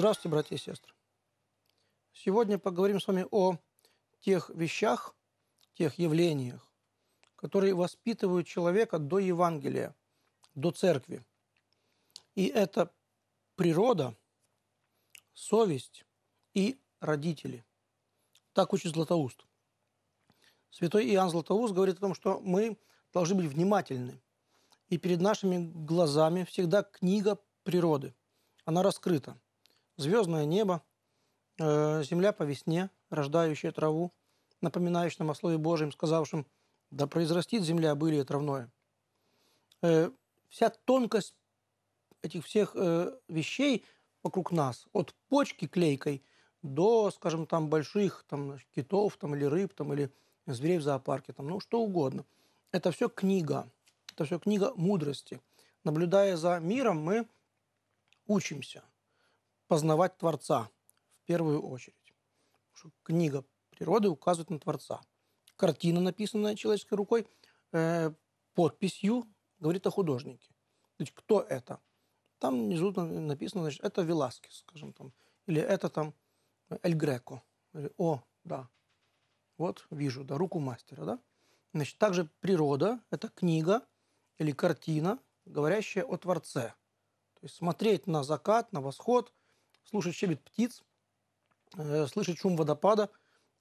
Здравствуйте, братья и сестры. Сегодня поговорим с вами о тех вещах, тех явлениях, которые воспитывают человека до Евангелия, до церкви. И это природа, совесть и родители. Так учит Златоуст. Святой Иоанн Златоуст говорит о том, что мы должны быть внимательны. И перед нашими глазами всегда книга природы. Она раскрыта звездное небо, э, земля по весне, рождающая траву, напоминающая нам о Слове Божьем, сказавшем: да произрастит земля были травное. Э, вся тонкость этих всех э, вещей вокруг нас, от почки клейкой до, скажем, там больших там, китов там, или рыб там, или зверей в зоопарке, там, ну что угодно. Это все книга, это все книга мудрости. Наблюдая за миром, мы учимся познавать Творца в первую очередь. что книга природы указывает на Творца. Картина, написанная человеческой рукой, э, подписью говорит о художнике. Значит, кто это? Там внизу написано, значит, это Веласкес, скажем там, или это там Эль Греко. Или, о, да, вот вижу, да, руку мастера, да. Значит, также природа – это книга или картина, говорящая о Творце. То есть смотреть на закат, на восход – слушать щебет птиц, э, слышать шум водопада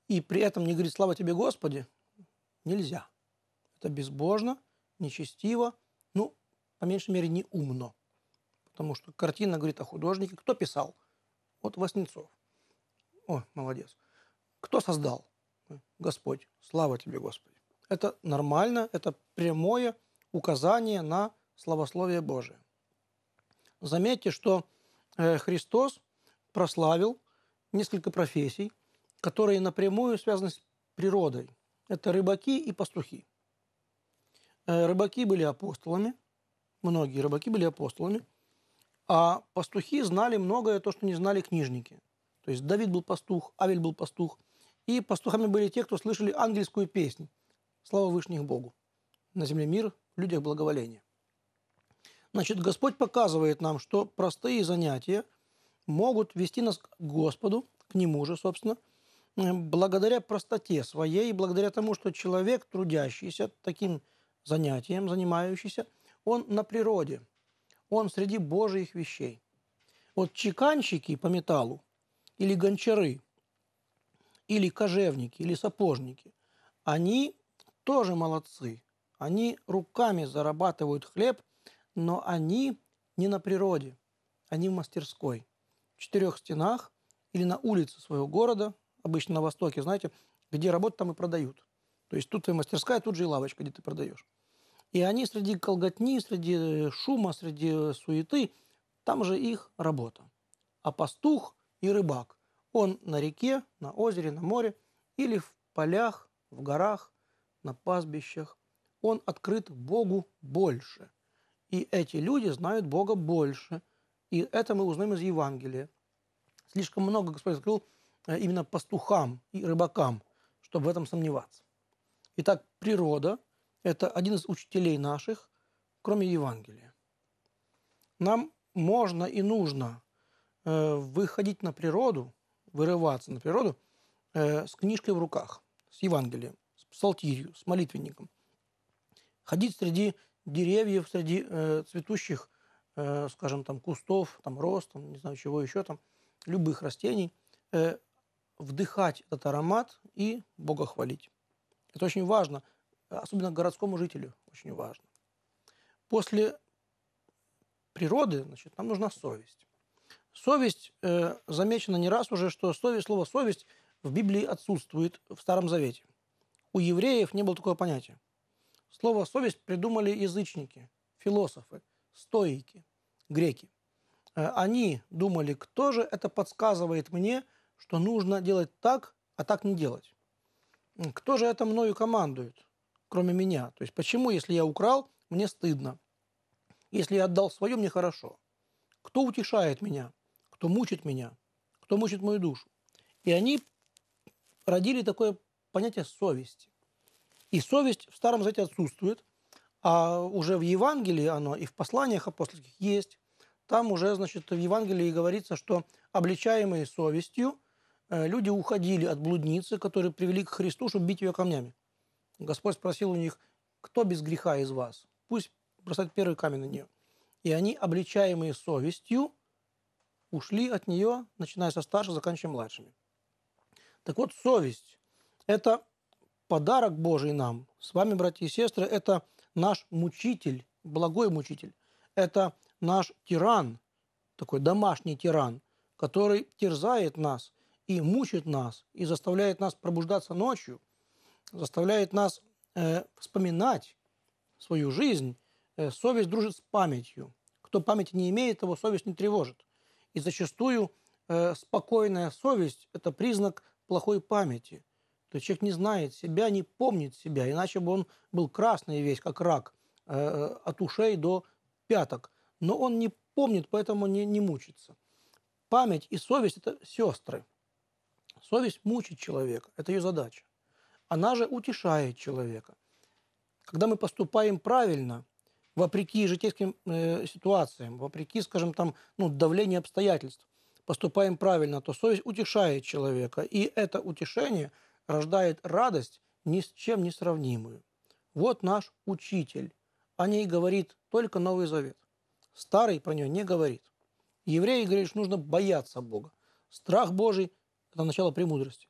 и при этом не говорить «Слава тебе, Господи!» нельзя. Это безбожно, нечестиво, ну, по меньшей мере, не умно. Потому что картина говорит о художнике. Кто писал? Вот Васнецов. О, молодец. Кто создал? Господь. Слава тебе, Господи. Это нормально, это прямое указание на славословие Божие. Заметьте, что э, Христос прославил несколько профессий, которые напрямую связаны с природой. Это рыбаки и пастухи. Э, рыбаки были апостолами, многие рыбаки были апостолами, а пастухи знали многое то, что не знали книжники. То есть Давид был пастух, Авель был пастух, и пастухами были те, кто слышали ангельскую песнь «Слава Вышних Богу! На земле мир, в людях благоволение». Значит, Господь показывает нам, что простые занятия – могут вести нас к Господу, к Нему же, собственно, благодаря простоте своей, благодаря тому, что человек, трудящийся таким занятием, занимающийся, он на природе, он среди Божьих вещей. Вот чеканщики по металлу, или гончары, или кожевники, или сапожники, они тоже молодцы. Они руками зарабатывают хлеб, но они не на природе, они в мастерской в четырех стенах или на улице своего города, обычно на Востоке, знаете, где работают, там и продают. То есть тут твоя мастерская, тут же и лавочка, где ты продаешь. И они среди колготни, среди э, шума, среди э, суеты, там же их работа. А пастух и рыбак, он на реке, на озере, на море или в полях, в горах, на пастбищах. Он открыт Богу больше. И эти люди знают Бога больше – и это мы узнаем из Евангелия. Слишком много Господь открыл э, именно пастухам и рыбакам, чтобы в этом сомневаться. Итак, природа – это один из учителей наших, кроме Евангелия. Нам можно и нужно э, выходить на природу, вырываться на природу э, с книжкой в руках, с Евангелием, с псалтирью, с молитвенником. Ходить среди деревьев, среди цветущих Э, скажем, там, кустов, там, рост, там, не знаю, чего еще там, любых растений, э, вдыхать этот аромат и Бога хвалить. Это очень важно, особенно городскому жителю очень важно. После природы, значит, нам нужна совесть. Совесть, э, замечено не раз уже, что совесть, слово «совесть» в Библии отсутствует в Старом Завете. У евреев не было такого понятия. Слово «совесть» придумали язычники, философы, стоики греки. Э, они думали, кто же это подсказывает мне, что нужно делать так, а так не делать. Кто же это мною командует, кроме меня? То есть почему, если я украл, мне стыдно? Если я отдал свое, мне хорошо. Кто утешает меня? Кто мучит меня? Кто мучит мою душу? И они родили такое понятие совести. И совесть в Старом Завете отсутствует, а уже в Евангелии оно и в посланиях апостольских есть. Там уже, значит, в Евангелии говорится, что обличаемые совестью э, люди уходили от блудницы, которые привели к Христу, чтобы бить ее камнями. Господь спросил у них, кто без греха из вас? Пусть бросать первый камень на нее. И они, обличаемые совестью, ушли от нее, начиная со старших, заканчивая младшими. Так вот, совесть – это подарок Божий нам. С вами, братья и сестры, это – наш мучитель, благой мучитель, это наш тиран, такой домашний тиран, который терзает нас и мучит нас, и заставляет нас пробуждаться ночью, заставляет нас э, вспоминать свою жизнь. Э, совесть дружит с памятью. Кто памяти не имеет, того совесть не тревожит. И зачастую э, спокойная совесть – это признак плохой памяти. То есть человек не знает себя, не помнит себя, иначе бы он был красный весь, как рак, э, э, от ушей до пяток. Но он не помнит, поэтому не, не мучится. Память и совесть – это сестры. Совесть мучит человека, это ее задача. Она же утешает человека. Когда мы поступаем правильно, вопреки житейским э, ситуациям, вопреки, скажем, там, ну, давлению обстоятельств, поступаем правильно, то совесть утешает человека. И это утешение – рождает радость ни с чем не сравнимую. Вот наш учитель. О ней говорит только Новый Завет. Старый про нее не говорит. Евреи, что нужно бояться Бога. Страх Божий – это начало премудрости.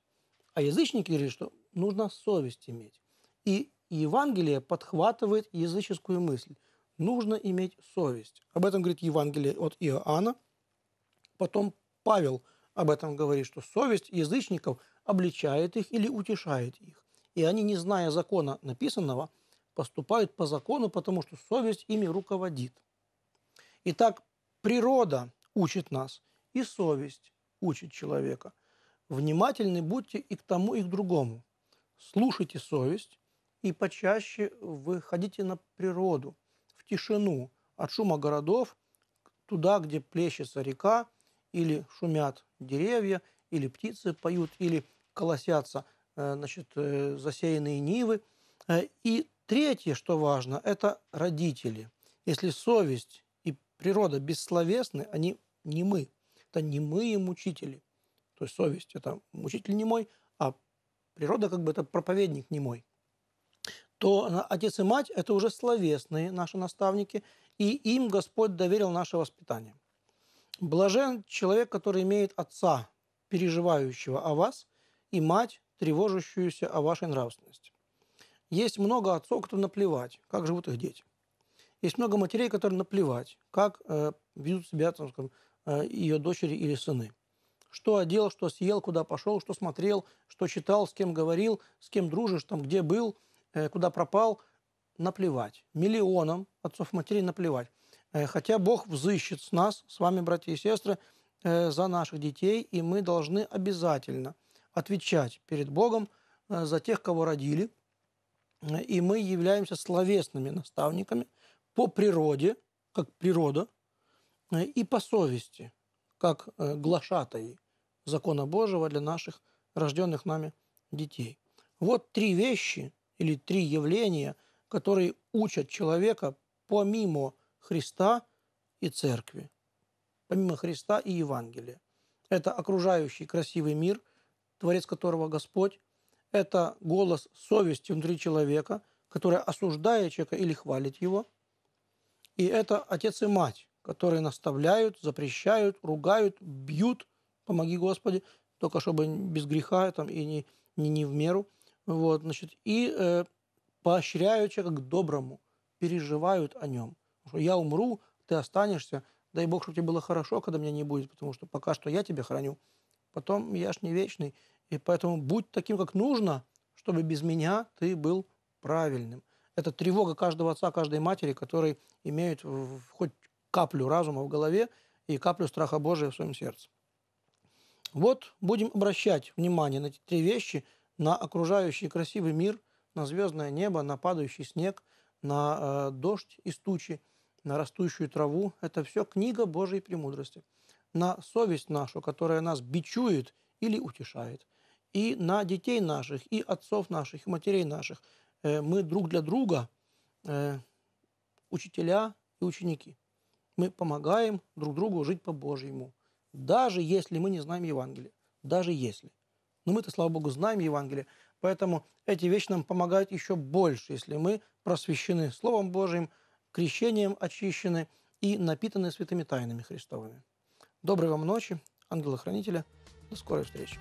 А язычники говорят, что нужно совесть иметь. И Евангелие подхватывает языческую мысль. Нужно иметь совесть. Об этом говорит Евангелие от Иоанна. Потом Павел об этом говорит, что совесть язычников обличает их или утешает их. И они, не зная закона написанного, поступают по закону, потому что совесть ими руководит. Итак, природа учит нас, и совесть учит человека. Внимательны будьте и к тому, и к другому. Слушайте совесть и почаще выходите на природу, в тишину, от шума городов, туда, где плещется река, или шумят деревья, или птицы поют, или колосятся э, значит, э, засеянные нивы. Э, и третье, что важно, это родители. Если совесть и природа бессловесны, они не мы. Это не мы им учители, То есть совесть – это учитель не мой, а природа как бы это проповедник не мой, то отец и мать – это уже словесные наши наставники, и им Господь доверил наше воспитание. Блажен человек, который имеет отца, переживающего о вас, и мать, тревожащуюся о вашей нравственности. Есть много отцов, которым наплевать, как живут их дети. Есть много матерей, которые наплевать, как э, ведут себя там, скажем, э, ее дочери или сыны. Что одел, что съел, куда пошел, что смотрел, что читал, с кем говорил, с кем дружишь, там, где был, э, куда пропал. Наплевать. Миллионам отцов-матерей наплевать. Э, хотя Бог взыщет с нас, с вами, братья и сестры, э, за наших детей, и мы должны обязательно – отвечать перед Богом э, за тех, кого родили. И мы являемся словесными наставниками по природе, как природа, и по совести, как э, глашатаи закона Божьего для наших рожденных нами детей. Вот три вещи или три явления, которые учат человека помимо Христа и Церкви, помимо Христа и Евангелия. Это окружающий красивый мир, творец которого Господь, это голос совести внутри человека, который осуждает человека или хвалит его. И это отец и мать, которые наставляют, запрещают, ругают, бьют, помоги Господи, только чтобы без греха там, и не, не, не в меру. Вот, значит, и э, поощряют человека к доброму, переживают о нем. Что я умру, ты останешься, дай Бог, чтобы тебе было хорошо, когда меня не будет, потому что пока что я тебя храню. Потом я ж не вечный. И поэтому будь таким, как нужно, чтобы без меня ты был правильным. Это тревога каждого отца, каждой матери, которые имеют хоть каплю разума в голове и каплю страха Божия в своем сердце. Вот будем обращать внимание на эти три вещи, на окружающий красивый мир, на звездное небо, на падающий снег, на э, дождь и стучи, на растущую траву. Это все книга Божьей премудрости на совесть нашу, которая нас бичует или утешает, и на детей наших, и отцов наших, и матерей наших. Э, мы друг для друга э, учителя и ученики. Мы помогаем друг другу жить по-божьему, даже если мы не знаем Евангелие, даже если. Но мы-то, слава Богу, знаем Евангелие, поэтому эти вещи нам помогают еще больше, если мы просвещены Словом Божьим, крещением очищены и напитаны святыми тайнами Христовыми. Доброй вам ночи, ангела-хранителя. До скорой встречи.